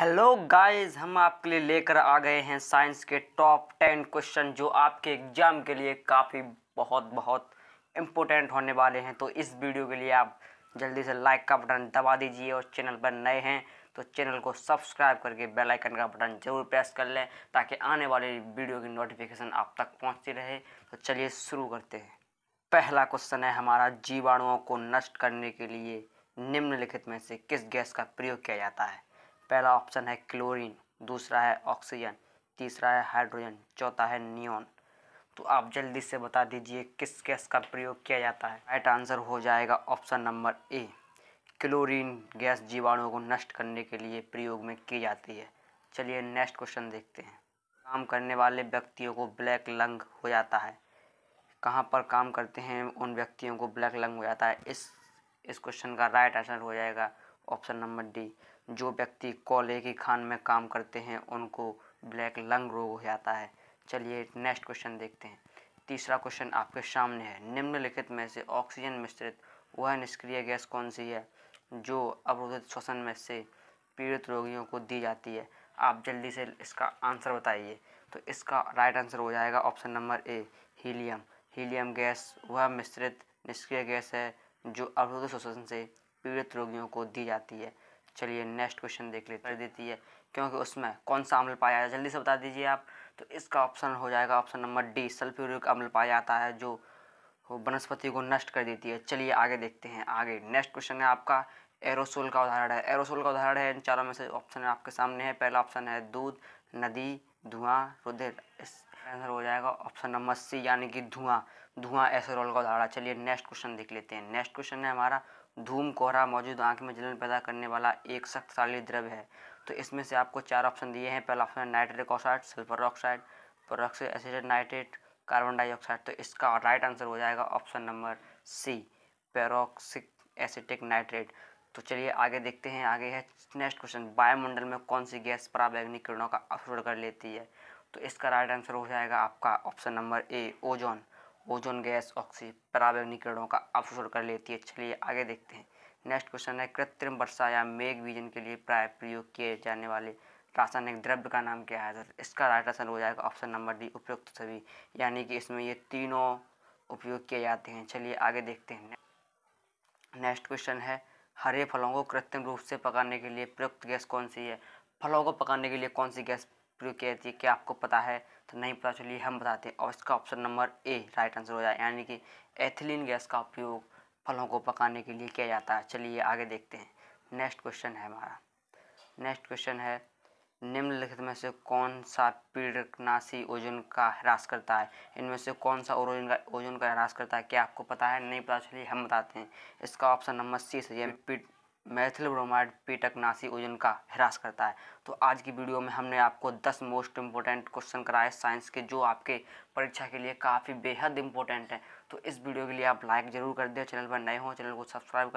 hello guys हम आपके लिए लेकर आ गए हैं साइंस के टॉप टेन क्वेश्चन जो आपके एग्जाम के लिए काफ़ी बहुत बहुत इम्पोर्टेंट होने वाले हैं तो इस वीडियो के लिए आप जल्दी से लाइक का बटन दबा दीजिए और चैनल पर नए हैं तो चैनल को सब्सक्राइब करके बेल आइकन का बटन जरूर प्रेस कर लें ताकि आने वाली वीडियो की नोटिफिकेशन आप तक पहुँचती रहे तो चलिए शुरू करते हैं पहला क्वेश्चन है हमारा जीवाणुओं को नष्ट करने के लिए निम्नलिखित में से किस गैस का प्रयोग किया जाता है पहला ऑप्शन है क्लोरीन दूसरा है ऑक्सीजन तीसरा है हाइड्रोजन चौथा है नियोन तो आप जल्दी से बता दीजिए किस गैस का प्रयोग किया जाता है राइट आंसर हो जाएगा option number A chlorine gas जीवाणुओं को नष्ट करने के लिए प्रयोग में की जाती है चलिए नेक्स्ट क्वेश्चन देखते हैं काम करने वाले व्यक्तियों को ब्लैक लंग हो जाता है कहाँ पर काम करते हैं उन व्यक्तियों को ब्लैक लंग हो जाता है इस इस क्वेश्चन का राइट आंसर हो जाएगा ऑप्शन नंबर डी जो व्यक्ति कोले की खान में काम करते हैं उनको ब्लैक लंग रोग हो जाता है चलिए नेक्स्ट क्वेश्चन देखते हैं तीसरा क्वेश्चन आपके सामने है निम्नलिखित में से ऑक्सीजन मिश्रित वह निष्क्रिय गैस कौन सी है जो अवरोधित श्वसन में से पीड़ित रोगियों को दी जाती है आप जल्दी से इसका आंसर बताइए तो इसका राइट आंसर हो जाएगा option number A helium helium gas वह मिश्रित निष्क्रिय गैस है जो अवरोधित श्वसन से पीड़ित रोगियों को दी जाती है चलिए नेक्स्ट क्वेश्चन देख लेते कर देती है क्योंकि उसमें कौन सा अम्ल पाया जाता है जल्दी से बता दीजिए आप तो इसका ऑप्शन हो जाएगा ऑप्शन नंबर डी सल्फ्यूरिक अम्ल पाया जाता है जो वनस्पति को नष्ट कर देती है चलिए आगे देखते हैं आगे नेक्स्ट क्वेश्चन है आपका एरोसोल का उदाहरण है एरोसोल का उदाहरण है इन चारों में से ऑप्शन आपके सामने है पहला ऑप्शन है दूध नदी धुआं रुदे आंसर हो जाएगा ऑप्शन नंबर सी यानी कि धुआं धुआं एसोरोल का उदाहरण चलिए नेक्स्ट क्वेश्चन देख लेते हैं नेक्स्ट क्वेश्चन है हमारा धूम कोहरा मौजूद आंख में जलन पैदा करने वाला एक शक्तिशाली द्रव है तो इसमें से आपको चार ऑप्शन दिए हैं पहला ऑप्शन है nitric oxide sulphur oxide peroxic acid nitrate carbon dioxide तो इसका राइट आंसर हो जाएगा option number C peroxic acetic nitrate तो चलिए आगे देखते हैं आगे है नेक्स्ट क्वेश्चन वायुमंडल में कौन सी गैस पराबैंगनी किरणों का अवशोषण कर लेती है तो इसका राइट आंसर हो जाएगा आपका option number A ozone ozone gas ऑक्सीपरावरणीकरणों का अवशोषण कर लेती है चलिए आगे देखते हैं नेक्स्ट क्वेश्चन है कृत्रिम वर्षा या मेघ विजन के लिए प्राय प्रयोग किए जाने वाले रासायनिक द्रव्य का नाम क्या है तो इसका राइट आंसर हो जाएगा ऑप्शन नंबर डी उपयुक्त सभी यानी कि इसमें ये तीनों उपयोग किए जाते हैं चलिए आगे देखते हैं नेक्स्ट क्वेश्चन है हरे फलों को कृत्रिम रूप से पकाने के लिए प्रयुक्त गैस कौन सी है फलों को पकाने के लिए कौन सी गैस प्रयोग किया जाती है क्या आपको पता है तो नहीं पता चलिए हम बताते हैं और इसका option number A right answer हो जाए यानी कि एथिलीन गैस का उपयोग फलों को पकाने के लिए किया जाता है चलिए आगे देखते हैं नेक्स्ट क्वेश्चन है हमारा नेक्स्ट क्वेश्चन है निम्नलिखित में से कौन सा पीड़नाशी ओजन का ह्रास करता है इनमें से कौन सा ओजन का ओजन का ह्रास करता है क्या आपको पता है नहीं पता चलिए हम बताते हैं इसका ऑप्शन नंबर सी सही है मैथिल ब्रोमाइड पीटकनाशी ओजन का ह्रास करता है तो आज की वीडियो में हमने आपको 10 मोस्ट इम्पोर्टेंट क्वेश्चन कराए साइंस के जो आपके परीक्षा के लिए काफ़ी बेहद इंपॉर्टेंट है तो इस वीडियो के लिए आप लाइक ज़रूर कर दें चैनल पर नए हों चैनल को सब्सक्राइब कर